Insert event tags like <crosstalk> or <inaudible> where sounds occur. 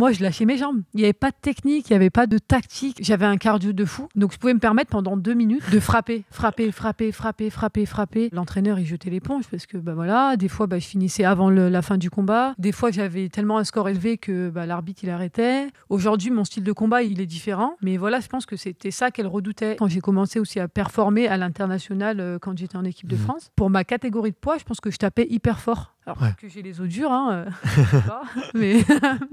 moi, je lâchais mes jambes. Il n'y avait pas de technique, il n'y avait pas de tactique. J'avais un cardio de fou. Donc, je pouvais me permettre pendant deux minutes de frapper, frapper, frapper, frapper, frapper, frapper. L'entraîneur, il jetait l'éponge parce que, bah voilà, des fois, bah, je finissais avant la fin du combat. Des fois, j'avais tellement un score élevé que bah, l'arbitre, il arrêtait. Aujourd'hui, mon style de combat, il est différent. Mais voilà, je pense que c'était ça qu'elle redoutait quand j'ai commencé aussi à performer à l'international euh, quand j'étais en équipe de mmh. France. Pour ma catégorie de poids, je pense que je tapais hyper fort. Alors que j'ai les os durs, hein, euh, <laughs> mais <laughs>